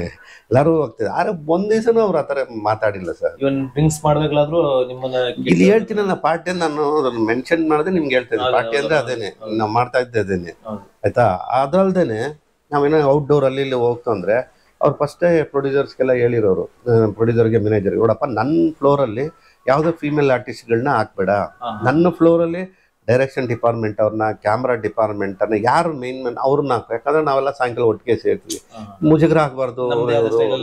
ಎಲ್ಲರೂ ಹೋಗ್ತಿದ್ದೆ ಆದ್ರೆ ಒಂದ್ ದಿವಸನೂ ಅವ್ರು ಆ ಮಾತಾಡಿಲ್ಲ ಸರ್ ಇವನ್ ಡ್ರಿಂಕ್ಸ್ ಮಾಡ್ಬೇಕಾದ್ರೂ ನಿಮ್ಮನ್ನ ಇಲ್ಲಿ ಹೇಳ್ತೀನಿ ನಾ ಪಾರ್ಟಿ ನಾನು ಅದನ್ನು ಮೆನ್ಷನ್ ಮಾಡಿದೆ ನಿಮ್ಗೆ ಹೇಳ್ತೇನೆ ಪಾರ್ಟಿ ಅಂದ್ರೆ ಅದೇನೆ ನಾವು ಮಾಡ್ತಾ ಇದ್ದೆ ಅದೇನೆ ಆಯ್ತಾ ಅದಲ್ದೇನೆ ನಾವೇನೋ ಔಟ್ಡೋರ್ ಅಲ್ಲಿ ಇಲ್ಲಿ ಹೋಗ್ತಂದ್ರೆ ಅವ್ರು ಫಸ್ಟೇ ಪ್ರೊಡ್ಯೂಸರ್ಸ್ಗೆಲ್ಲ ಹೇಳಿರೋರು ಪ್ರೊಡ್ಯೂಸರ್ಗೆ ಮ್ಯಾನೇಜರ್ ನೋಡಪ್ಪ ನನ್ನ ಫ್ಲೋರಲ್ಲಿ ಯಾವುದೇ ಫೀಮೇಲ್ ಆರ್ಟಿಸ್ಟ್ಗಳನ್ನ ಹಾಕ್ಬೇಡ ನನ್ನ ಫ್ಲೋರಲ್ಲಿ ಡೈರೆಕ್ಷನ್ ಡಿಪಾರ್ಟ್ಮೆಂಟ್ ಅವ್ರನ್ನ ಕ್ಯಾಮ್ರಾ ಅನ್ನ ಯಾರು ಮೇನ್ ಮೇನ್ ಅವ್ರನ್ನ ಹಾಕು ಯಾಕಂದ್ರೆ ನಾವೆಲ್ಲ ಸಾಯಂಕಾಲ ಒಟ್ಟಿಗೆ ಸೇರ್ತೀವಿ ಮುಜುಗರ ಆಗ್ಬಾರ್ದು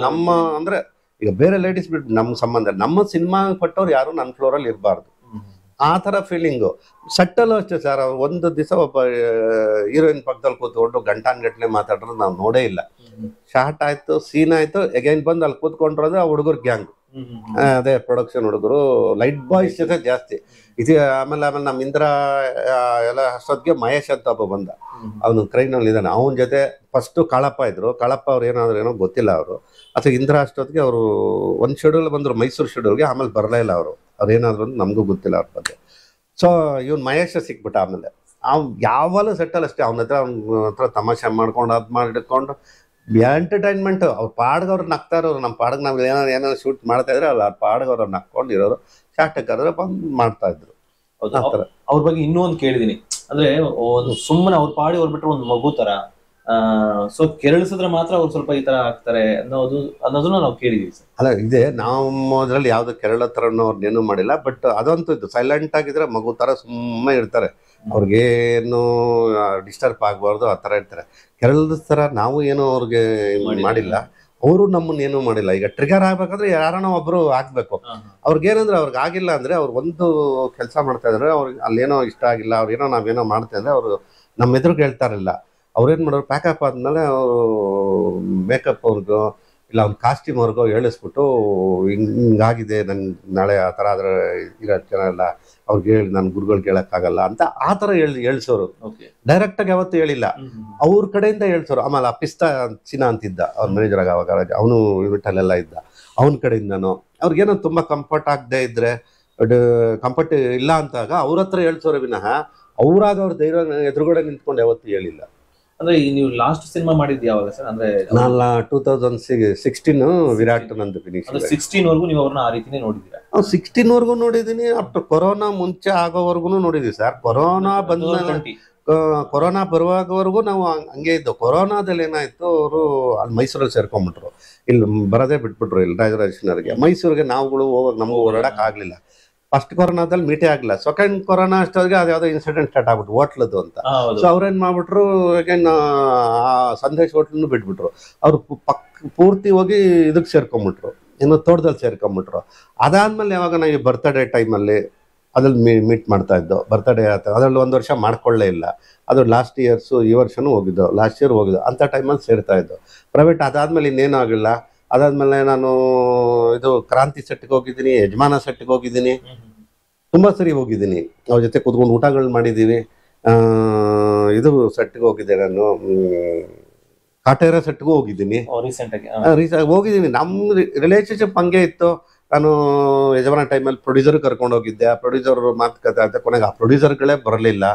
ನಮ್ಮ ಅಂದ್ರೆ ಈಗ ಬೇರೆ ಲೇಡೀಸ್ ಬಿಟ್ಟು ನಮ್ಮ ಸಂಬಂಧ ನಮ್ಮ ಸಿನಿಮಾ ಕೊಟ್ಟವ್ರು ಯಾರು ನನ್ನ ಅಲ್ಲಿ ಇರಬಾರ್ದು ಆ ತರ ಫೀಲಿಂಗು ಸಟ್ಟಲ್ಲೂ ಅಷ್ಟೇ ಸರ್ ಒಂದು ದಿವಸ ಒಬ್ಬ ಹೀರೋಯಿನ್ ಪಕ್ಕದಲ್ಲಿ ಕೂತ್ಕೊಂಡು ಗಟ್ಟಲೆ ಮಾತಾಡೋದು ನಾವು ನೋಡೇ ಇಲ್ಲ ಶಾರ್ಟ್ ಆಯಿತು ಸೀನ್ ಆಯಿತು ಎಗೈನ್ ಬಂದು ಅಲ್ಲಿ ಕೂತ್ಕೊಂಡ್ರೆ ಆ ಹುಡುಗರು ಗ್ಯಾಂಗ್ ಅದೇ ಪ್ರೊಡಕ್ಷನ್ ಹುಡುಗರು ಲೈಟ್ ಬಾಯ್ಸ್ ಜೊತೆ ಜಾಸ್ತಿ ಇದು ಆಮೇಲೆ ಆಮೇಲೆ ನಮ್ಮ ಇಂದ್ರ ಎಲ್ಲ ಅಷ್ಟೊತ್ತಿಗೆ ಮಹೇಶ್ ಅಂತ ಒಬ್ಬ ಬಂದ ಅವನು ಕ್ರೈನಲ್ಲಿ ಇದ್ದಾನೆ ಅವನ ಜೊತೆ ಫಸ್ಟು ಕಾಳಪ್ಪ ಇದ್ರು ಕಾಳಪ್ಪ ಅವ್ರು ಏನಾದ್ರು ಏನೋ ಗೊತ್ತಿಲ್ಲ ಅವರು ಅಥವಾ ಇಂದ್ರ ಅಷ್ಟೊತ್ತಿಗೆ ಅವರು ಒಂದು ಶೆಡ್ಯೂಲ್ ಬಂದರು ಮೈಸೂರು ಶೆಡ್ಯೂಲ್ಗೆ ಆಮೇಲೆ ಬರಲೇ ಇಲ್ಲ ಅವರು ಅವ್ರು ಏನಾದ್ರು ಅಂದ್ರೆ ನಮಗೂ ಗೊತ್ತಿಲ್ಲ ಅವ್ರ ಬಗ್ಗೆ ಸೊ ಇವನು ಮಹೇಶ ಸಿಕ್ಬಿಟ್ಟ ಆಮೇಲೆ ಅವ್ನು ಯಾವಾಗಲೂ ಸೆಟ್ಟಲ್ ಅಷ್ಟೇ ಅವನ ಹತ್ರ ಅವ್ನ ಹತ್ರ ತಮಾಷೆ ಮಾಡ್ಕೊಂಡು ಅದು ಮಾಡಿಕೊಂಡು ಎಂಟರ್ಟೈನ್ಮೆಂಟ್ ಅವ್ರ ಪಾಡ್ಗೆ ಅವ್ರು ನಗ್ತಾ ಇರೋರು ನಮ್ಮ ಪಾಡ್ಗೆ ನಾವು ಏನಾದ್ರು ಏನಾದ್ರು ಶೂಟ್ ಮಾಡ್ತಾ ಇದ್ರೆ ಅಲ್ಲ ಅವ್ರ ಪಾಡ್ಗೆ ಹಾಕೊಂಡಿರೋರು ಶಾಟ್ ಶಾಟಕ್ಕೆ ಕರೆದ್ರೆ ಬಂದು ಮಾಡ್ತಾ ಇದ್ರು ಅವ್ರ ಬಗ್ಗೆ ಇನ್ನೂ ಒಂದು ಕೇಳಿದೀನಿ ಅಂದ್ರೆ ಒಂದು ಸುಮ್ಮನೆ ಅವ್ರ ಪಾಡಿ ಅವ್ರು ಬಿಟ್ಟರೆ ಒಂದು ಮಗು ತರ ಸೊ ಕೆರಳಿಸಿದ್ರೆ ಮಾತ್ರ ಅವ್ರು ಸ್ವಲ್ಪ ಈ ತರ ಆಗ್ತಾರೆ ಅನ್ನೋದು ಅನ್ನೋದನ್ನ ನಾವು ಕೇಳಿದೀವಿ ಸರ್ ಅಲ್ಲ ಇದೆ ನಮ್ಮದ್ರಲ್ಲಿ ಯಾವ್ದು ಕೆರಳ ತರ ಅವ್ರನ್ನೇನು ಮಾಡಿಲ್ಲ ಬಟ್ ಅದಂತೂ ಇದು ಸೈಲೆಂಟ್ ಆಗಿದ್ರೆ ಮಗು ತರ ಸುಮ್ಮನೆ ಇರ್ತಾರೆ ಅವ್ರಿಗೇನು ಡಿಸ್ಟರ್ಬ್ ಆಗಬಾರ್ದು ಆ ಥರ ಇರ್ತಾರೆ ಕೆಲವು ಥರ ನಾವು ಏನೋ ಅವ್ರಿಗೆ ಮಾಡಿಲ್ಲ ಅವರು ಏನೂ ಮಾಡಿಲ್ಲ ಈಗ ಟ್ರಿಗರ್ ಆಗ್ಬೇಕಂದ್ರೆ ಯಾರನೋ ಒಬ್ರು ಆಗ್ಬೇಕು ಅವ್ರಿಗೇನಂದ್ರೆ ಅವ್ರಿಗೆ ಆಗಿಲ್ಲ ಅಂದರೆ ಅವ್ರು ಒಂದು ಕೆಲಸ ಮಾಡ್ತಾ ಇದ್ರೆ ಅವ್ರಿಗೆ ಅಲ್ಲೇನೋ ಇಷ್ಟ ಆಗಿಲ್ಲ ಏನೋ ನಾವೇನೋ ಮಾಡ್ತಾ ಇದ್ರೆ ಅವರು ನಮ್ಮ ಎದುರು ಕೇಳ್ತಾರಿಲ್ಲ ಏನು ಮಾಡೋರು ಪ್ಯಾಕಪ್ ಆದ್ಮೇಲೆ ಅವರು ಮೇಕಪ್ ಅವ್ರಿಗೋ ಇಲ್ಲ ಒಂದು ಕಾಸ್ಟ್ಯೂಮ್ ಅವ್ರಿಗೋ ಹೇಳಿಸ್ಬಿಟ್ಟು ಹಿಂಗಾಗಿದೆ ನನ್ನ ನಾಳೆ ಆ ಥರ ಆದರೆ ಇರೋ ಜನ ಅವ್ರಿಗೆ ಹೇಳಿ ನನ್ನ ಗುರುಗಳು ಕೇಳಕ್ಕಾಗಲ್ಲ ಅಂತ ಆ ಥರ ಹೇಳಿ ಹೇಳ್ಸೋರು ಡೈರೆಕ್ಟಾಗಿ ಯಾವತ್ತೂ ಹೇಳಿಲ್ಲ ಅವ್ರ ಕಡೆಯಿಂದ ಹೇಳ್ಸೋರು ಆಮೇಲೆ ಆ ಪಿಸ್ತಾ ಚಿನ್ನ ಅಂತಿದ್ದ ಅವ್ರ ಆಗ ಅವಾಗ ಅವನು ವಿಟಲ್ಲೆಲ್ಲ ಇದ್ದ ಅವನ ಕಡೆಯಿಂದನು ಅವ್ರಿಗೇನೋ ತುಂಬಾ ಕಂಫರ್ಟ್ ಆಗದೆ ಇದ್ರೆ ಕಂಫರ್ಟ್ ಇಲ್ಲ ಅಂತಾಗ ಅವ್ರ ಹತ್ರ ಹೇಳ್ಸೋರು ವಿನಃ ಅವರಾಗ ಅವ್ರ ಧೈರ್ಯ ಎದುರುಗಡೆ ನಿಂತ್ಕೊಂಡು ಯಾವತ್ತು ಹೇಳಿಲ್ಲ ಅಂದ್ರೆ ನೀವು ಲಾಸ್ಟ್ ಸಿನಿಮಾ ಮಾಡಿದ್ ಯಾವಾಗ ಸರ್ ಅಂದ್ರೆ ನಾನು ಟೂ ತೌಸಂಡ್ ಸಿಕ್ಸ್ಟೀನ್ ವಿರಾಟ್ ನಂದು ಸಿಕ್ಸ್ಟೀನ್ ವರ್ಗೂ ನೀವು ಅವ್ರನ್ನ ಆ ರೀತಿನೇ ನೋಡಿದ್ದೀರಾ ಸಿಕ್ಸ್ಟೀನ್ ವರ್ಗೂ ನೋಡಿದ್ದೀನಿ ಆಫ್ಟರ್ ಕೊರೋನಾ ಮುಂಚೆ ಆಗೋವರೆಗೂ ನೋಡಿದ್ವಿ ಸರ್ ಕೊರೋನಾ ಬಂದ ಕೊರೋನಾ ಬರುವಾಗವರೆಗೂ ನಾವು ಹಂಗೆ ಇದ್ದವು ಕೊರೋನಾದಲ್ಲಿ ಏನಾಯಿತು ಅವರು ಅಲ್ಲಿ ಮೈಸೂರಲ್ಲಿ ಸೇರ್ಕೊಂಡ್ಬಿಟ್ರು ಇಲ್ಲಿ ಬರೋದೇ ಬಿಟ್ಬಿಟ್ರು ಇಲ್ಲಿ ರಾಜರಾಜೇಶ್ವರಿಗೆ ಮೈಸೂರಿಗೆ ನಾವುಗಳು ಹೋಗೋಕೆ ನಮಗೂ ಆಗಲಿಲ್ಲ ಫಸ್ಟ್ ಕೊರೋನಾದಲ್ಲಿ ಮೀಟೇ ಆಗಲ್ಲ ಸೆಕೆಂಡ್ ಕೊರೋನಾ ಅಷ್ಟೊತ್ತಿಗೆ ಅದು ಯಾವುದೋ ಇನ್ಸಿಡೆಂಟ್ ಸ್ಟಾರ್ಟ್ ಆಗ್ಬಿಟ್ಟು ಹೋಟ್ಲದ್ದು ಅಂತ ಸೊ ಅವ್ರೇನು ಮಾಡ್ಬಿಟ್ರು ಆ ಸಂದೇಶ್ ಹೋಟ್ಲನ್ನು ಬಿಟ್ಬಿಟ್ರು ಅವ್ರು ಪಕ್ ಪೂರ್ತಿ ಹೋಗಿ ಇದಕ್ಕೆ ಸೇರ್ಕೊಂಬಿಟ್ರು ಇನ್ನು ತೋಟದಲ್ಲಿ ಸೇರ್ಕೊಂಬಿಟ್ರು ಅದಾದ್ಮೇಲೆ ಯಾವಾಗ ನಾವು ಬರ್ತ್ಡೇ ಟೈಮಲ್ಲಿ ಅದ್ರಲ್ಲಿ ಮೀ ಮೀಟ್ ಮಾಡ್ತಾ ಇದ್ದೋ ಬರ್ತ್ಡೇ ಆಯ್ತು ಅದರಲ್ಲಿ ಒಂದು ವರ್ಷ ಮಾಡ್ಕೊಳ್ಳೇ ಇಲ್ಲ ಅದು ಲಾಸ್ಟ್ ಇಯರ್ಸು ಈ ವರ್ಷನೂ ಹೋಗಿದ್ದೋ ಲಾಸ್ಟ್ ಇಯರ್ ಹೋಗಿದ್ದೋ ಅಂಥ ಟೈಮಲ್ಲಿ ಸೇರ್ತಾ ಇದ್ದೋ ಪ್ರೈವೇಟ್ ಅದಾದ್ಮೇಲೆ ಇನ್ನೇನೂ ಆಗಿಲ್ಲ ಅದಾದ್ಮೇಲೆ ನಾನು ಇದು ಕ್ರಾಂತಿ ಸೆಟ್ಗೆ ಹೋಗಿದ್ದೀನಿ ಯಜಮಾನ ಸೆಟ್ಗೆ ಹೋಗಿದ್ದೀನಿ ತುಂಬಾ ಸರಿ ಹೋಗಿದ್ದೀನಿ ಅವ್ರ ಜೊತೆ ಕುತ್ಕೊಂಡು ಊಟಗಳು ಮಾಡಿದ್ದೀವಿ ಇದು ಸೆಟ್ಗೆ ಹೋಗಿದ್ದೆ ನಾನು ಕಾಟೇರ ಸೆಟ್ಗೂ ಹೋಗಿದ್ದೀನಿ ಹೋಗಿದ್ದೀನಿ ನಮ್ ರಿಲೇಶನ್ಶಿಪ್ ಹಂಗೆ ಇತ್ತು ನಾನು ಯಜಮಾನ ಟೈಮಲ್ಲಿ ಪ್ರೊಡ್ಯೂಸರ್ ಕರ್ಕೊಂಡು ಹೋಗಿದ್ದೆ ಆ ಪ್ರೊಡ್ಯೂಸರ್ ಮಾತುಕತೆ ಅಂತ ಕೊನೆಗೆ ಆ ಪ್ರೊಡ್ಯೂಸರ್ಗಳೇ ಬರಲಿಲ್ಲ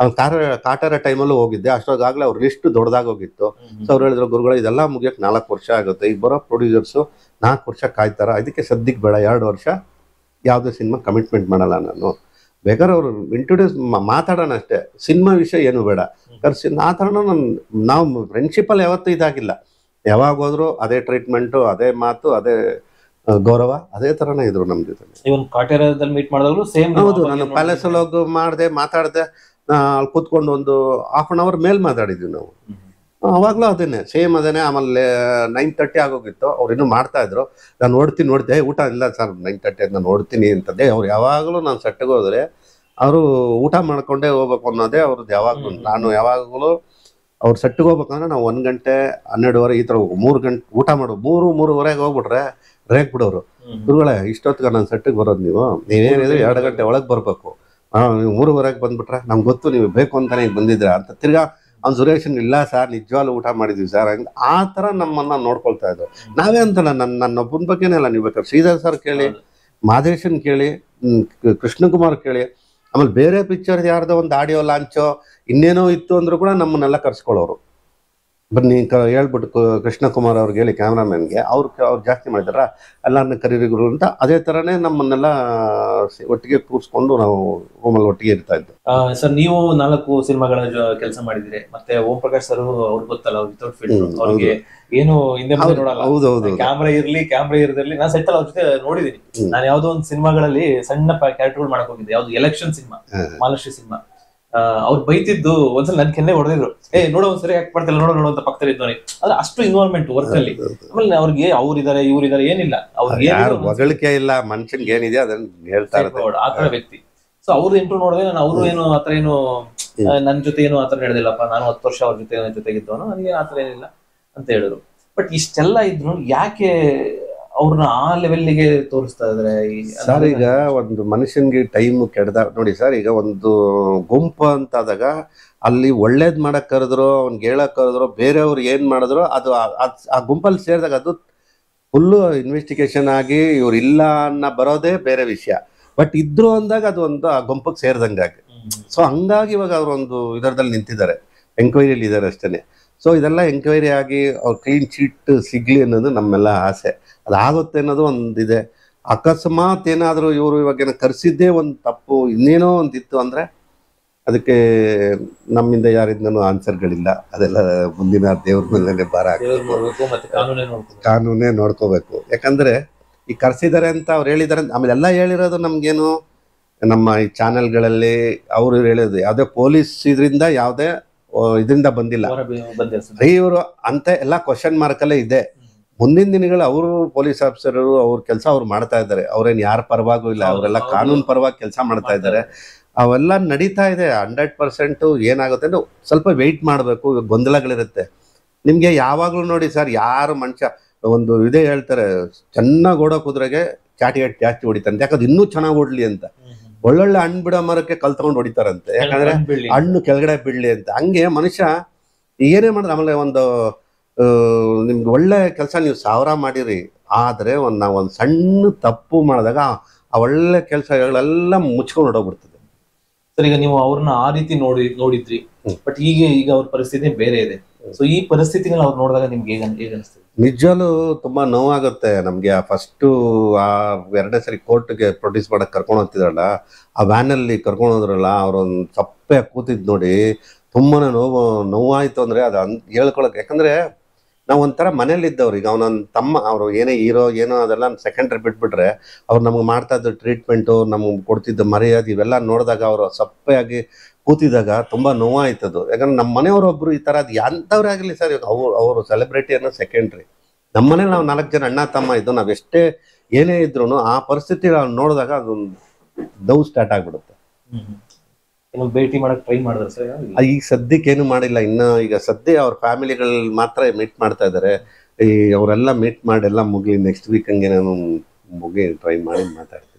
ಅವ್ನು ಕಾರ ಕಾಟಾರ ಟೈಮಲ್ಲೂ ಹೋಗಿದ್ದೆ ಅಷ್ಟೊಂದಾಗಲೇ ಅವ್ರ ಲಿಸ್ಟ್ ದೊಡ್ಡದಾಗೋಗಿತ್ತು ಹೋಗಿತ್ತು ಸೊ ಅವ್ರು ಹೇಳಿದ್ರು ಗುರುಗಳು ಇದೆಲ್ಲ ಮುಗಿಯೋಕ್ಕೆ ನಾಲ್ಕು ವರ್ಷ ಆಗುತ್ತೆ ಈಗ ಬರೋ ಪ್ರೊಡ್ಯೂಸರ್ಸು ನಾಲ್ಕು ವರ್ಷ ಕಾಯ್ತಾರ ಅದಕ್ಕೆ ಸದ್ಯಕ್ಕೆ ಬೇಡ ಎರಡು ವರ್ಷ ಯಾವುದೇ ಸಿನಿಮಾ ಕಮಿಟ್ಮೆಂಟ್ ಮಾಡಲ್ಲ ನಾನು ಬೇಕಾದ್ರೆ ಅವರು ಇಂಟ್ರೊಡ್ಯೂಸ್ ಮಾತಾಡೋಣ ಅಷ್ಟೇ ಸಿನಿಮಾ ವಿಷಯ ಏನು ಬೇಡ ಕರ್ಸಿ ಮಾತಾಡೋಣ ನಾವು ಫ್ರೆಂಡ್ಶಿಪ್ಪಲ್ಲಿ ಯಾವತ್ತೂ ಇದಾಗಿಲ್ಲ ಯಾವಾಗ ಅದೇ ಟ್ರೀಟ್ಮೆಂಟು ಅದೇ ಮಾತು ಅದೇ ಗೌರವ ಅದೇ ತರನೇ ಇದ್ರು ನಮ್ ಜೊತೆ ಮೀಟ್ ಸೇಮ್ ನಾನು ಪ್ಯಾಲೇಸ್ ಅಲ್ಲಿ ಹೋಗಿ ಮಾಡಿದೆ ಮಾತಾಡಿದೆ ಅಲ್ಲಿ ಕೂತ್ಕೊಂಡು ಒಂದು ಹಾಫ್ ಅನ್ ಅವರ್ ಮೇಲ್ ಮಾತಾಡಿದ್ವಿ ನಾವು ಅವಾಗ್ಲೂ ಅದೇನೆ ಸೇಮ್ ಅದೇನೆ ಆಮೇಲೆ ನೈನ್ ತರ್ಟಿ ಆಗೋಗಿತ್ತು ಅವ್ರು ಇನ್ನೂ ಮಾಡ್ತಾ ಇದ್ರು ನಾನು ನೋಡ್ತೀನಿ ನೋಡ್ದೆ ಊಟ ಇಲ್ಲ ಸರ್ ನೈನ್ ತರ್ಟಿ ನಾನು ನೋಡ್ತೀನಿ ಅಂತದೇ ಅವ್ರು ಯಾವಾಗ್ಲೂ ನಾನು ಸೆಟ್ಗೆ ಹೋದ್ರೆ ಅವರು ಊಟ ಮಾಡ್ಕೊಂಡೇ ಹೋಗ್ಬೇಕು ಅನ್ನೋದೇ ಅವ್ರದ್ದು ಯಾವಾಗ್ಲೂ ನಾನು ಯಾವಾಗಲೂ ಅವ್ರು ಸೆಟ್ಗೆ ಹೋಗ್ಬೇಕಂದ್ರೆ ನಾವು ಒಂದ್ ಗಂಟೆ ಹನ್ನೆರಡುವರೆ ಈ ತರ ಮೂರು ಗಂಟೆ ಊಟ ಮಾಡು ಮೂರು ಮೂರುವರೆಗೆ ಹೋಗ್ಬಿಟ್ರೆ ಬ್ರೇಕ್ ಬಿಡೋರು ಗುರುಗಳೇ ಇಷ್ಟೊತ್ತಿಗೆ ನನ್ನ ಸೆಟ್ಟಿಗೆ ಬರೋದು ನೀವು ನೀವೇನಿದ್ರೆ ಎರಡು ಗಂಟೆ ಒಳಗೆ ಬರಬೇಕು ನೀವು ಮೂರುವರೆಗೆ ಬಂದ್ಬಿಟ್ರೆ ನಮ್ಗೆ ಗೊತ್ತು ನೀವು ಬೇಕು ಅಂತಾನೆ ಈಗ ಬಂದಿದ್ದೀರಾ ಅಂತ ತಿರ್ಗಾ ಅವ್ನು ಸುರೇಶನ್ ಇಲ್ಲ ಸರ್ ನಿಜವಾಗ್ಲೂ ಊಟ ಮಾಡಿದ್ವಿ ಸರ್ ಹಂಗೆ ಆ ಥರ ನಮ್ಮನ್ನು ನೋಡ್ಕೊಳ್ತಾ ಇದ್ದರು ನಾವೇ ಅಂತಲ್ಲ ನನ್ನ ಒಬ್ಬನ ಬಗ್ಗೆನೇ ಅಲ್ಲ ನೀವು ಬೇಕಾದ್ರೆ ಶ್ರೀಧರ್ ಸರ್ ಕೇಳಿ ಮಾದೇಶನ್ ಕೇಳಿ ಕೃಷ್ಣಕುಮಾರ್ ಕೇಳಿ ಆಮೇಲೆ ಬೇರೆ ಪಿಕ್ಚರ್ ಯಾರ್ದೋ ಒಂದು ಆಡಿಯೋ ಲಾಂಚೋ ಇನ್ನೇನೋ ಇತ್ತು ಅಂದರೂ ಕೂಡ ನಮ್ಮನ್ನೆಲ್ಲ ಕರ್ಸ್ಕೊಳ್ಳೋರು ಬನ್ನಿ ಕ ಹೇಳ್ಬಿಟ್ಟು ಕೃಷ್ಣಕುಮಾರ್ ಅವ್ರಿಗೆ ಹೇಳಿ ಕ್ಯಾಮ್ರಾಮನ್ಗೆ ಅವ್ರು ಅವ್ರು ಜಾಸ್ತಿ ಮಾಡಿದಾರ ಎಲ್ಲರನ್ನ ಕರೀರಿ ಗುರು ಅಂತ ಅದೇ ತರನೇ ನಮ್ಮನ್ನೆಲ್ಲ ಒಟ್ಟಿಗೆ ಕೂರಿಸ್ಕೊಂಡು ನಾವು ಓಮಲ್ಲಿ ಒಟ್ಟಿಗೆ ಇರ್ತಾ ಇದ್ದೆ ಸರ್ ನೀವು ನಾಲ್ಕು ಸಿನಿಮಾಗಳ ಕೆಲಸ ಮಾಡಿದ್ರೆ ಮತ್ತೆ ಓಂ ಪ್ರಕಾಶ್ ಸರ್ ಅವ್ರಿಗೆ ಗೊತ್ತಲ್ಲ ಅವ್ರು ವಿತೌಟ್ ಅವ್ರಿಗೆ ಏನು ಹಿಂದೆ ನೋಡಲ್ಲ ಹೌದು ಕ್ಯಾಮ್ರಾ ಇರ್ಲಿ ಕ್ಯಾಮ್ರಾ ಇರದಿರ್ಲಿ ನಾನು ಸೆಟ್ ಅವ್ರ ಜೊತೆ ನೋಡಿದೀನಿ ನಾನು ಯಾವ್ದೋ ಒಂದು ಸಿನಿಮಾಗಳಲ್ಲಿ ಸಣ್ಣ ಕ್ಯಾರೆಕ್ಟರ್ಗಳು ಮಾಡಕ್ ಹೋಗಿದ್ದೆ ಯಾವ್ದು ಎಲೆಕ್ಷನ್ ಸಿನಿಮಾ ಮಾಲಶ್ರೀ ಸಿನಿಮಾ ಅವ್ರು ಬೈತಿದ್ದು ಒಂದ್ಸಲ ನನ್ ಕೆನ್ನೆ ಹೊಡೆದಿದ್ರು ಏ ನೋಡೋ ಒಂದ್ಸರಿ ಯಾಕೆ ಬರ್ತಿಲ್ಲ ನೋಡೋ ನೋಡೋ ಅಂತ ಪಕ್ಕದಲ್ಲಿ ಆದ್ರೆ ಅಷ್ಟು ಇನ್ವಾಲ್ವ್ಮೆಂಟ್ ವರ್ಕ್ ಅಲ್ಲಿ ಆಮೇಲೆ ಅವ್ರಿಗೆ ಅವ್ರಿದ್ದಾರೆ ಇದಾರೆ ಏನಿಲ್ಲ ಅವ್ರಿಗೆ ಇಲ್ಲ ಮನುಷ್ಯನ್ಗೆ ಏನಿದೆ ಅದನ್ನ ಹೇಳ್ತಾ ಆ ತರ ವ್ಯಕ್ತಿ ಸೊ ಅವ್ರ ಇಂಟ್ರೂ ನೋಡಿದ್ರೆ ನಾನು ಅವರು ಏನು ಆತರ ಏನು ನನ್ನ ಜೊತೆ ಏನು ಆತರ ನಡೆದಿಲ್ಲಪ್ಪ ನಾನು ಹತ್ತು ವರ್ಷ ಅವ್ರ ಜೊತೆ ಜೊತೆಗಿದ್ದವನು ನನಗೆ ಆತರ ಏನಿಲ್ಲ ಅಂತ ಹೇಳಿದ್ರು ಬಟ್ ಇಷ್ಟೆಲ್ಲ ಇದ್ರು ಯಾಕೆ ಅವ್ರನ್ನ ಆ ಲೆವೆಲ್ಗೆ ತೋರಿಸ್ತಾ ಇದ್ರೆ ಸರ್ ಈಗ ಒಂದು ಮನುಷ್ಯನ್ಗೆ ಟೈಮ್ ಕೆಡ್ದಾಗ ನೋಡಿ ಸರ್ ಈಗ ಒಂದು ಗುಂಪು ಅಂತ ಆದಾಗ ಅಲ್ಲಿ ಒಳ್ಳೇದ್ ಮಾಡಕ್ ಕರೆದ್ರು ಅವ್ನ್ಗೆ ಹೇಳಕ್ ಕರೆದ್ರು ಬೇರೆಯವ್ರು ಏನ್ ಮಾಡಿದ್ರು ಅದು ಆ ಗುಂಪಲ್ಲಿ ಸೇರಿದಾಗ ಅದು ಫುಲ್ಲು ಇನ್ವೆಸ್ಟಿಗೇಷನ್ ಆಗಿ ಇವ್ರು ಇಲ್ಲ ಅನ್ನ ಬರೋದೇ ಬೇರೆ ವಿಷಯ ಬಟ್ ಇದ್ರು ಅಂದಾಗ ಅದು ಒಂದು ಆ ಗುಂಪಕ್ಕೆ ಸೇರಿದಂಗಾಗಿ ಸೊ ಹಂಗಾಗಿ ಇವಾಗ ಒಂದು ಇದರದಲ್ಲಿ ನಿಂತಿದ್ದಾರೆ ಅಲ್ಲಿ ಇದ್ದಾರೆ ಅಷ್ಟೇನೆ ಸೊ ಇದೆಲ್ಲ ಎಂಕ್ವೈರಿ ಆಗಿ ಅವ್ರು ಕ್ಲೀನ್ ಚೀಟ್ ಸಿಗಲಿ ಅನ್ನೋದು ನಮ್ಮೆಲ್ಲ ಆಸೆ ಅದಾಗುತ್ತೆ ಅನ್ನೋದು ಒಂದಿದೆ ಅಕಸ್ಮಾತ್ ಏನಾದರೂ ಇವರು ಇವಾಗೇನೋ ಕರೆಸಿದ್ದೇ ಒಂದು ತಪ್ಪು ಇನ್ನೇನೋ ಒಂದಿತ್ತು ಅಂದರೆ ಅದಕ್ಕೆ ನಮ್ಮಿಂದ ಯಾರಿಂದನೂ ಆನ್ಸರ್ಗಳಿಲ್ಲ ಅದೆಲ್ಲ ಮುಂದಿನ ದೇವ್ರ ಮೇಲೆ ಬಾರ ಕಾನೂನೇ ನೋಡ್ಕೋಬೇಕು ಯಾಕಂದರೆ ಈ ಕರೆಸಿದ್ದಾರೆ ಅಂತ ಅವ್ರು ಹೇಳಿದ್ದಾರೆ ಆಮೇಲೆ ಎಲ್ಲ ಹೇಳಿರೋದು ನಮಗೇನು ನಮ್ಮ ಈ ಚಾನೆಲ್ಗಳಲ್ಲಿ ಅವರು ಹೇಳೋದು ಯಾವುದೇ ಪೊಲೀಸ್ ಇದರಿಂದ ಯಾವುದೇ ಇದರಿಂದ ಬಂದಿಲ್ಲ ಇವರು ಅಂತ ಎಲ್ಲ ಕ್ವಶನ್ ಅಲ್ಲೇ ಇದೆ ಮುಂದಿನ ದಿನಗಳು ಅವರು ಪೊಲೀಸ್ ಆಫೀಸರ್ ಅವ್ರ ಕೆಲಸ ಅವ್ರು ಮಾಡ್ತಾ ಇದ್ದಾರೆ ಅವ್ರೇನು ಯಾರ ಪರವಾಗೂ ಇಲ್ಲ ಅವರೆಲ್ಲ ಕಾನೂನು ಪರವಾಗಿ ಕೆಲಸ ಮಾಡ್ತಾ ಇದ್ದಾರೆ ಅವೆಲ್ಲ ನಡೀತಾ ಇದೆ ಹಂಡ್ರೆಡ್ ಪರ್ಸೆಂಟ್ ಏನಾಗುತ್ತೆ ಅಂದ್ರೆ ಸ್ವಲ್ಪ ವೆಯ್ಟ್ ಮಾಡ್ಬೇಕು ಗೊಂದಲಗಳಿರುತ್ತೆ ನಿಮ್ಗೆ ಯಾವಾಗ್ಲೂ ನೋಡಿ ಸರ್ ಯಾರು ಮನುಷ್ಯ ಒಂದು ಇದೇ ಹೇಳ್ತಾರೆ ಚೆನ್ನಾಗಿ ಓಡೋ ಕುದುರೆಗೆ ಚಾಟಿ ಜಾಸ್ತಿ ಹೊಡಿತಾನೆ ಯಾಕಂದ್ರೆ ಇನ್ನೂ ಚೆನ್ನಾಗಿ ಓಡ್ಲಿ ಅಂತ ಒಳ್ಳೊಳ್ಳೆ ಹಣ್ಣು ಬಿಡೋ ಮರಕ್ಕೆ ಕಲ್ ತಗೊಂಡು ಹೊಡಿತಾರಂತೆ ಯಾಕಂದ್ರೆ ಹಣ್ಣು ಕೆಳಗಡೆ ಬೀಳಲಿ ಅಂತ ಹಂಗೆ ಮನುಷ್ಯ ಏನೇ ಮಾಡಿದ್ರೆ ಆಮೇಲೆ ಒಂದು ನಿಮ್ಗೆ ಒಳ್ಳೆ ಕೆಲಸ ನೀವು ಸಾವಿರ ಮಾಡಿರಿ ಆದ್ರೆ ಒಂದ್ ನಾವು ಒಂದು ಸಣ್ಣ ತಪ್ಪು ಮಾಡಿದಾಗ ಆ ಒಳ್ಳೆ ಕೆಲಸಗಳೆಲ್ಲ ಮುಚ್ಕೊಂಡು ಹೊಡೋಗ್ಬಿಡ್ತದೆ ಸರ್ ಈಗ ನೀವು ಅವ್ರನ್ನ ಆ ರೀತಿ ನೋಡಿ ನೋಡಿದ್ರಿ ಬಟ್ ಈಗ ಈಗ ಅವ್ರ ಪರಿಸ್ಥಿತಿ ಬೇರೆ ಇದೆ ಸೊ ಈ ಪರಿಸ್ಥಿತಿಗಳನ್ನ ಅವ್ರು ನೋಡಿದಾಗ ನಿಮ್ಗೆ ಹೇಗೆ ಹೇಗೆ ನಿಜಲೂ ತುಂಬಾ ನೋವಾಗುತ್ತೆ ನಮಗೆ ಆ ಫಸ್ಟು ಆ ಎರಡನೇ ಸರಿ ಕೋರ್ಟ್ಗೆ ಪ್ರೊಡ್ಯೂಸ್ ಮಾಡಕ್ಕೆ ಕರ್ಕೊಂಡು ಹೋಗ್ತಿದ್ರಲ್ಲ ಆ ವ್ಯಾನಲ್ಲಿ ಕರ್ಕೊಂಡು ಹೋದ್ರಲ್ಲ ಅವ್ರೊಂದು ಸಪ್ಪೆ ಕೂತಿದ್ ನೋಡಿ ತುಂಬಾ ನೋವು ನೋವಾಯ್ತು ಅಂದ್ರೆ ಅದು ಅನ್ ಹೇಳ್ಕೊಳಕ್ಕೆ ಯಾಕಂದರೆ ನಾವು ಒಂಥರ ಮನೇಲಿದ್ದವ್ರು ಈಗ ಅವನ ತಮ್ಮ ಅವರು ಏನೇ ಹೀರೋ ಏನೋ ಅದೆಲ್ಲ ಸೆಕೆಂಡ್ರಿ ಬಿಟ್ಬಿಟ್ರೆ ಅವ್ರು ನಮ್ಗೆ ಮಾಡ್ತಾ ಇದ್ದ ಟ್ರೀಟ್ಮೆಂಟು ನಮ್ಗೆ ಕೊಡ್ತಿದ್ದ ಮರ್ಯಾದೆ ಇವೆಲ್ಲ ನೋಡಿದಾಗ ಅವರು ಸಪ್ಪೆಯಾಗಿ ಕೂತಿದಾಗ ತುಂಬ ನೋವಾಯ್ತದು ಯಾಕಂದ್ರೆ ನಮ್ಮ ಮನೆಯವರೊಬ್ರು ಈ ಥರ ಅದು ಎಂಥವ್ರೇ ಆಗಲಿ ಸರ್ ಇವಾಗ ಅವರು ಅವರು ಸೆಲೆಬ್ರಿಟಿ ಅನ್ನೋ ಸೆಕೆಂಡ್ರಿ ಮನೇಲಿ ನಾವು ನಾಲ್ಕು ಜನ ಅಣ್ಣ ತಮ್ಮ ಇದ್ದು ನಾವು ಎಷ್ಟೇ ಏನೇ ಇದ್ರು ಆ ಪರಿಸ್ಥಿತಿ ನೋಡಿದಾಗ ಅದೊಂದು ದೌ ಸ್ಟಾರ್ಟ್ ಆಗಿಬಿಡುತ್ತೆ ಭೇಟಿ ಮಾಡಕ್ ಟ್ರೈ ಮಾಡಿದ್ರೆ ಸರ್ ಈಗ ಸದ್ಯಕ್ಕೆ ಏನು ಮಾಡಿಲ್ಲ ಇನ್ನ ಈಗ ಸದ್ಯ ಅವ್ರ ಫ್ಯಾಮಿಲಿಗಳು ಮಾತ್ರ ಮೀಟ್ ಮಾಡ್ತಾ ಇದಾರೆ ಈ ಅವರೆಲ್ಲ ಮೀಟ್ ಎಲ್ಲ ಮುಗಿ ನೆಕ್ಸ್ಟ್ ವೀಕ್ ಹಂಗೆ ನಾನು ಮುಗಿ ಟ್ರೈ ಮಾಡಿ ಮಾತಾಡ್ತೀನಿ